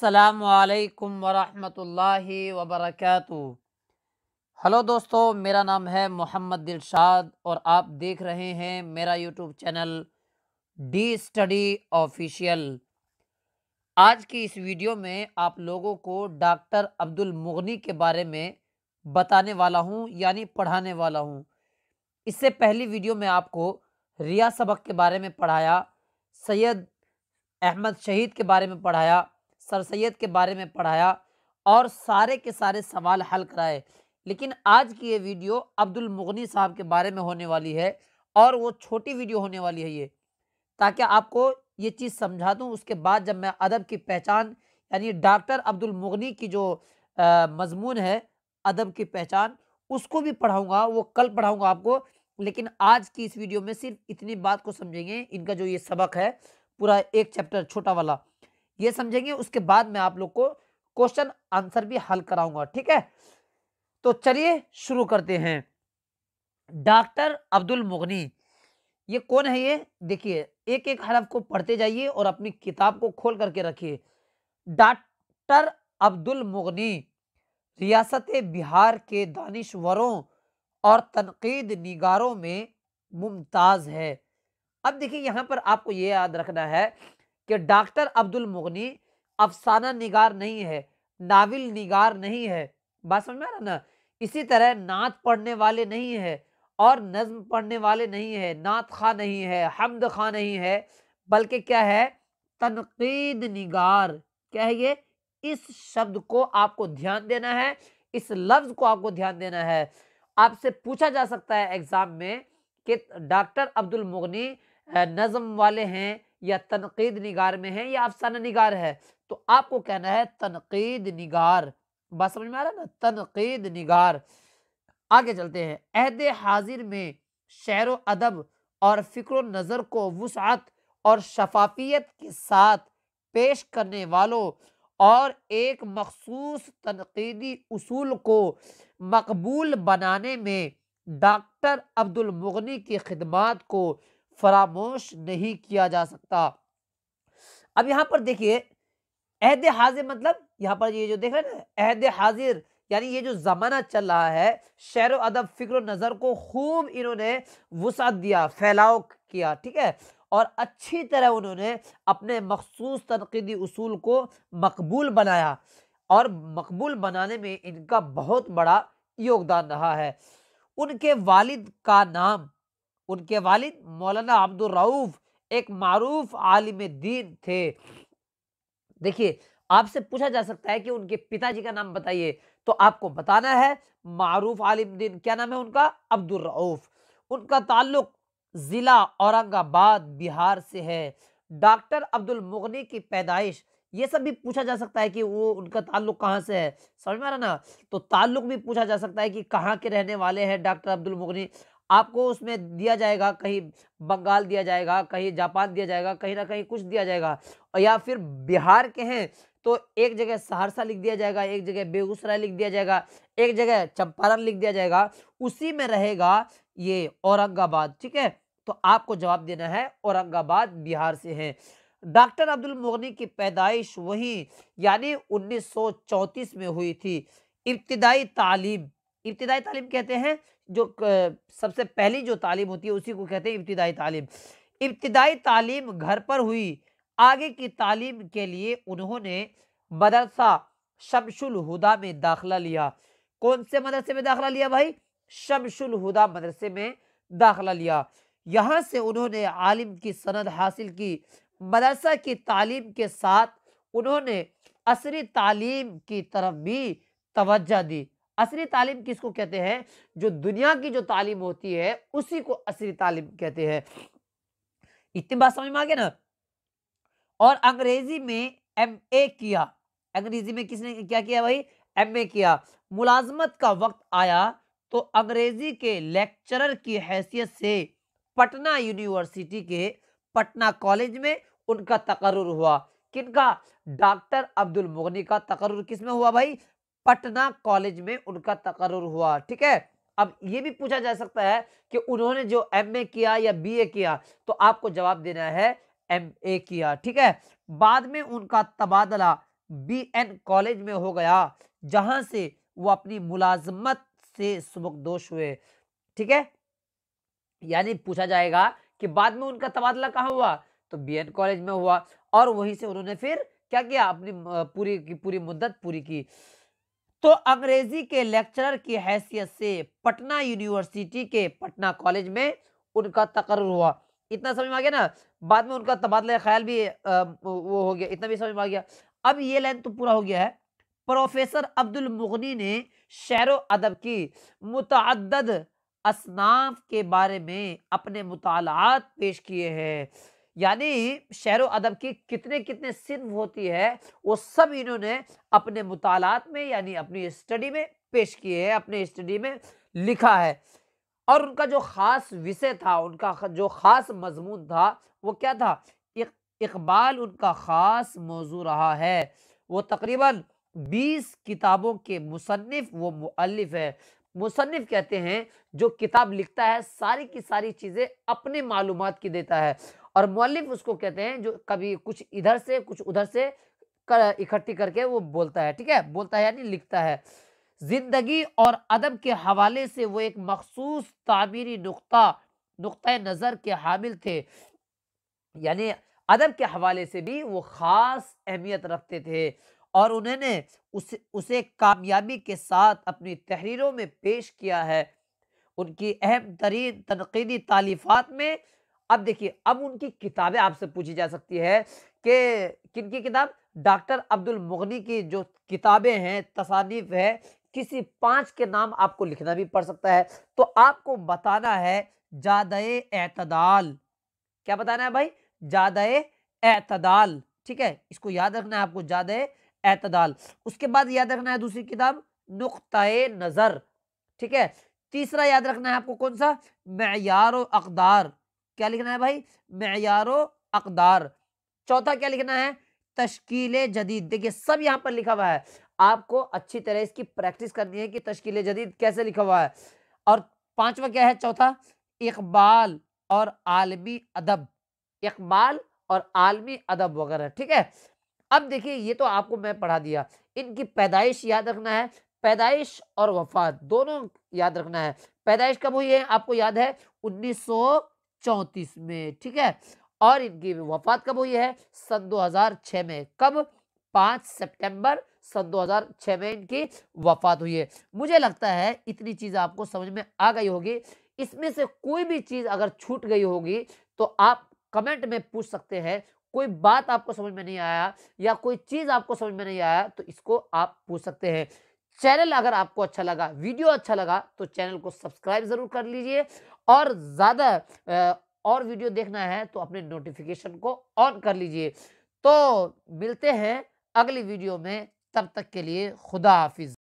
السلام علیکم ورحمۃ اللہ وبرکاتہ ہلو دوستو میرا نام ہے محمد دلشاد اور آپ دیکھ رہے ہیں میرا YouTube channel D study official آج کی اس ویڈیو میں آپ لوگوں کو ڈاکٹر عبد المغنی کے بارے میں بتانے والا ہوں یعنی پڑھانے والا ہوں اس سے پہلی ویڈیو میں آپ کو ریا سبق کے بارے میں پڑھایا سید احمد شہید کے بارے میں پڑھایا سر سید کے بارے میں پڑھایا اور سارے کے سارے سوال حل کرائے لیکن آج کی یہ ویڈیو عبد المغنی صاحب کے بارے میں ہونے والی ہے اور وہ چھوٹی ویڈیو ہونے والی ہے یہ تاکہ آپ کو یہ چیز سمجھا دوں اس کے بعد جب میں ادب کی پہچان یعنی ڈاکٹر عبد المغنی کی جو مضمون ہے ادب کی پہچان اس کو بھی پڑھاؤں گا وہ کل پڑھاؤں گا آپ کو لیکن آج کی اس ویڈیو میں صرف اتنی بات کو سمجھیں گے ان کا جو یہ سبق ہے پورا ایک چیپٹر چھوٹا والا یہ سمجھیں گے اس کے بعد میں آپ لوگ کو کوشچن آنسر بھی حل کراؤں گا ٹھیک ہے تو چلیے شروع کرتے ہیں ڈاکٹر عبد المغنی یہ کون ہے یہ دیکھیے ایک ایک حرف کو پڑھتے جائیے اور اپنی کتاب کو کھول کر کے رکھیے ڈاکٹر عبد المغنی ریاست بہار کے دانشوروں اور تنقید نگاروں میں ممتاز ہے اب دیکھیے یہاں پر آپ کو یہ یاد رکھنا ہے کہ ڈاکٹر عبد المغنی افسانہ نگار نہیں ہے ناول نگار نہیں ہے بات سمجھ آ رہا نا اسی طرح نعت پڑھنے والے نہیں ہے اور نظم پڑھنے والے نہیں ہے نعت خواہ نہیں ہے حمد خواہ نہیں ہے بلکہ کیا ہے تنقید نگار کیا ہے یہ اس شبد کو آپ کو دھیان دینا ہے اس لفظ کو آپ کو دھیان دینا ہے آپ سے پوچھا جا سکتا ہے ایگزام میں کہ ڈاکٹر عبد المغنی نظم والے ہیں یا تنقید نگار میں ہے یا افسانہ نگار ہے تو آپ کو کہنا ہے تنقید نگار بات سمجھ میں تنقید نگار آگے چلتے ہیں حاضر میں شعر و ادب اور فکر و نظر کو وسعت اور شفافیت کے ساتھ پیش کرنے والوں اور ایک مخصوص تنقیدی اصول کو مقبول بنانے میں ڈاکٹر عبد المغنی کی خدمات کو فراموش نہیں کیا جا سکتا اب یہاں پر دیکھیے عہد حاضر مطلب یہاں پر یہ جو دیکھ رہے نا عہد حاضر یعنی یہ جو زمانہ چل رہا ہے شعر و ادب فکر و نظر کو خوب انہوں نے وسعت دیا پھیلاؤ کیا ٹھیک ہے اور اچھی طرح انہوں نے اپنے مخصوص تنقیدی اصول کو مقبول بنایا اور مقبول بنانے میں ان کا بہت بڑا یوگدان رہا ہے ان کے والد کا نام ان کے والد مولانا عبد الرعوف ایک معروف عالم دین تھے دیکھیے آپ سے پوچھا جا سکتا ہے کہ ان کے پتا جی کا نام بتائیے تو آپ کو بتانا ہے معروف عالم دین کیا نام ہے ان کا عبد الرعوف ان کا تعلق ضلع اورنگ آباد بہار سے ہے ڈاکٹر عبد المغنی کی پیدائش یہ سب بھی پوچھا جا سکتا ہے کہ وہ ان کا تعلق کہاں سے ہے سمجھ میں آ رہا نا تو تعلق بھی پوچھا جا سکتا ہے کہ کہاں کے رہنے والے ہیں ڈاکٹر عبد المغنی آپ کو اس میں دیا جائے گا کہیں بنگال دیا جائے گا کہیں جاپان دیا جائے گا کہیں نہ کہیں کچھ دیا جائے گا یا پھر بہار کے ہیں تو ایک جگہ سہرسہ لکھ دیا جائے گا ایک جگہ بیگوسرائے لکھ دیا جائے گا ایک جگہ چمپارن لکھ دیا جائے گا اسی میں رہے گا یہ اورنگ آباد ٹھیک ہے تو آپ کو جواب دینا ہے اورنگ آباد بہار سے ہیں ڈاکٹر عبد المغنی کی پیدائش وہیں یعنی انیس سو چونتیس میں ہوئی تھی ابتدائی تعلیم ابتدائی تعلیم کہتے ہیں جو سب سے پہلی جو تعلیم ہوتی ہے اسی کو کہتے ہیں ابتدائی تعلیم ابتدائی تعلیم گھر پر ہوئی آگے کی تعلیم کے لیے انہوں نے مدرسہ شمش الہدا میں داخلہ لیا کون سے مدرسے میں داخلہ لیا بھائی شمش الہدا مدرسے میں داخلہ لیا یہاں سے انہوں نے عالم کی سند حاصل کی مدرسہ کی تعلیم کے ساتھ انہوں نے عصری تعلیم کی طرف بھی توجہ دی عصری تعلیم کس کو کہتے ہیں جو دنیا کی جو تعلیم ہوتی ہے اسی کو عصری تعلیم کہتے ہیں اتنی بات سمجھ میں آگے نا اور انگریزی میں ایم اے کیا انگریزی میں کس نے کیا کیا بھائی ایم اے کیا ملازمت کا وقت آیا تو انگریزی کے لیکچرر کی حیثیت سے پٹنہ یونیورسٹی کے پٹنہ کالج میں ان کا تقرر ہوا کن کا ڈاکٹر عبد المغنی کا تقرر کس میں ہوا بھائی پٹنہ کالج میں ان کا تقرر ہوا ٹھیک ہے اب یہ بھی پوچھا جا سکتا ہے کہ انہوں نے جو ایم اے کیا یا بی اے کیا تو آپ کو جواب دینا ہے ایم اے کیا ٹھیک ہے بعد میں ان کا تبادلہ بی این کالج میں ہو گیا جہاں سے وہ اپنی ملازمت سے دوش ہوئے ٹھیک ہے یعنی پوچھا جائے گا کہ بعد میں ان کا تبادلہ کہاں ہوا تو بی این کالج میں ہوا اور وہیں سے انہوں نے پھر کیا اپنی پوری پوری مدت پوری کی تو انگریزی کے لیکچرر کی حیثیت سے پٹنہ یونیورسٹی کے پٹنہ کالج میں ان کا تقرر ہوا اتنا سمجھ میں آ گیا نا بعد میں ان کا تبادلہ خیال بھی وہ ہو گیا اتنا بھی سمجھ میں آ گیا اب یہ لائن تو پورا ہو گیا ہے پروفیسر عبد المغنی نے شعر و ادب کی متعدد اصناف کے بارے میں اپنے مطالعات پیش کیے ہیں یعنی شہر و ادب کی کتنے کتنے صنف ہوتی ہے وہ سب انہوں نے اپنے مطالعات میں یعنی اپنی اسٹڈی میں پیش کیے ہیں اپنے اسٹڈی میں لکھا ہے اور ان کا جو خاص وسے تھا ان کا جو خاص مضمون تھا وہ کیا تھا اقبال ان کا خاص موضوع رہا ہے وہ تقریباً بیس کتابوں کے مصنف وہ مؤلف ہے مصنف کہتے ہیں جو کتاب لکھتا ہے ساری کی ساری چیزیں اپنے معلومات کی دیتا ہے اور مولف اس کو کہتے ہیں جو کبھی کچھ ادھر سے کچھ ادھر سے اکٹھی کر کے وہ بولتا ہے ٹھیک ہے بولتا ہے یعنی لکھتا ہے زندگی اور ادب کے حوالے سے وہ ایک مخصوص تعمیری نقطہ نقطۂ نظر کے حامل تھے یعنی ادب کے حوالے سے بھی وہ خاص اہمیت رکھتے تھے اور انہوں نے اسے اسے کامیابی کے ساتھ اپنی تحریروں میں پیش کیا ہے ان کی اہم ترین تنقیدی تعلیفات میں اب دیکھیے اب ان کی کتابیں آپ سے پوچھی جا سکتی ہے کہ کن کی کتاب ڈاکٹر عبد المغنی کی جو کتابیں ہیں تصانیف ہے کسی پانچ کے نام آپ کو لکھنا بھی پڑ سکتا ہے تو آپ کو بتانا ہے جادہ اعتدال کیا بتانا ہے بھائی جادہ اعتدال ٹھیک ہے اس کو یاد رکھنا ہے آپ کو جادہ اعتدال اس کے بعد یاد رکھنا ہے دوسری کتاب نقطۂ نظر ٹھیک ہے تیسرا یاد رکھنا ہے آپ کو کون سا معیار و اقدار کیا لکھنا ہے بھائی معیار و اقدار چوتھا کیا لکھنا ہے تشکیل جدید دیکھیے سب یہاں پر لکھا ہوا ہے آپ کو اچھی طرح اس کی پریکٹس کرنی ہے کہ تشکیل جدید کیسے لکھا ہوا ہے اور پانچواں کیا ہے چوتھا اقبال اور عالمی ادب اقبال اور عالمی ادب وغیرہ ٹھیک ہے اب دیکھیے یہ تو آپ کو میں پڑھا دیا ان کی پیدائش یاد رکھنا ہے پیدائش اور وفات دونوں یاد رکھنا ہے پیدائش کب ہوئی ہے آپ کو یاد ہے انیس سو چونتیس میں ٹھیک ہے اور ان کی وفات کب ہوئی ہے سن دو ہزار چھ میں کب پانچ سپٹمبر سن دو ہزار چھ میں ان کی وفات ہوئی ہے مجھے لگتا ہے اتنی چیز آپ کو سمجھ میں آ گئی ہوگی اس میں سے کوئی بھی چیز اگر چھوٹ گئی ہوگی تو آپ کمنٹ میں پوچھ سکتے ہیں کوئی بات آپ کو سمجھ میں نہیں آیا یا کوئی چیز آپ کو سمجھ میں نہیں آیا تو اس کو آپ پوچھ سکتے ہیں چینل اگر آپ کو اچھا لگا ویڈیو اچھا لگا تو چینل کو سبسکرائب ضرور کر لیجئے اور زیادہ اور ویڈیو دیکھنا ہے تو اپنے نوٹیفکیشن کو آن کر لیجئے تو ملتے ہیں اگلی ویڈیو میں تب تک کے لیے خدا حافظ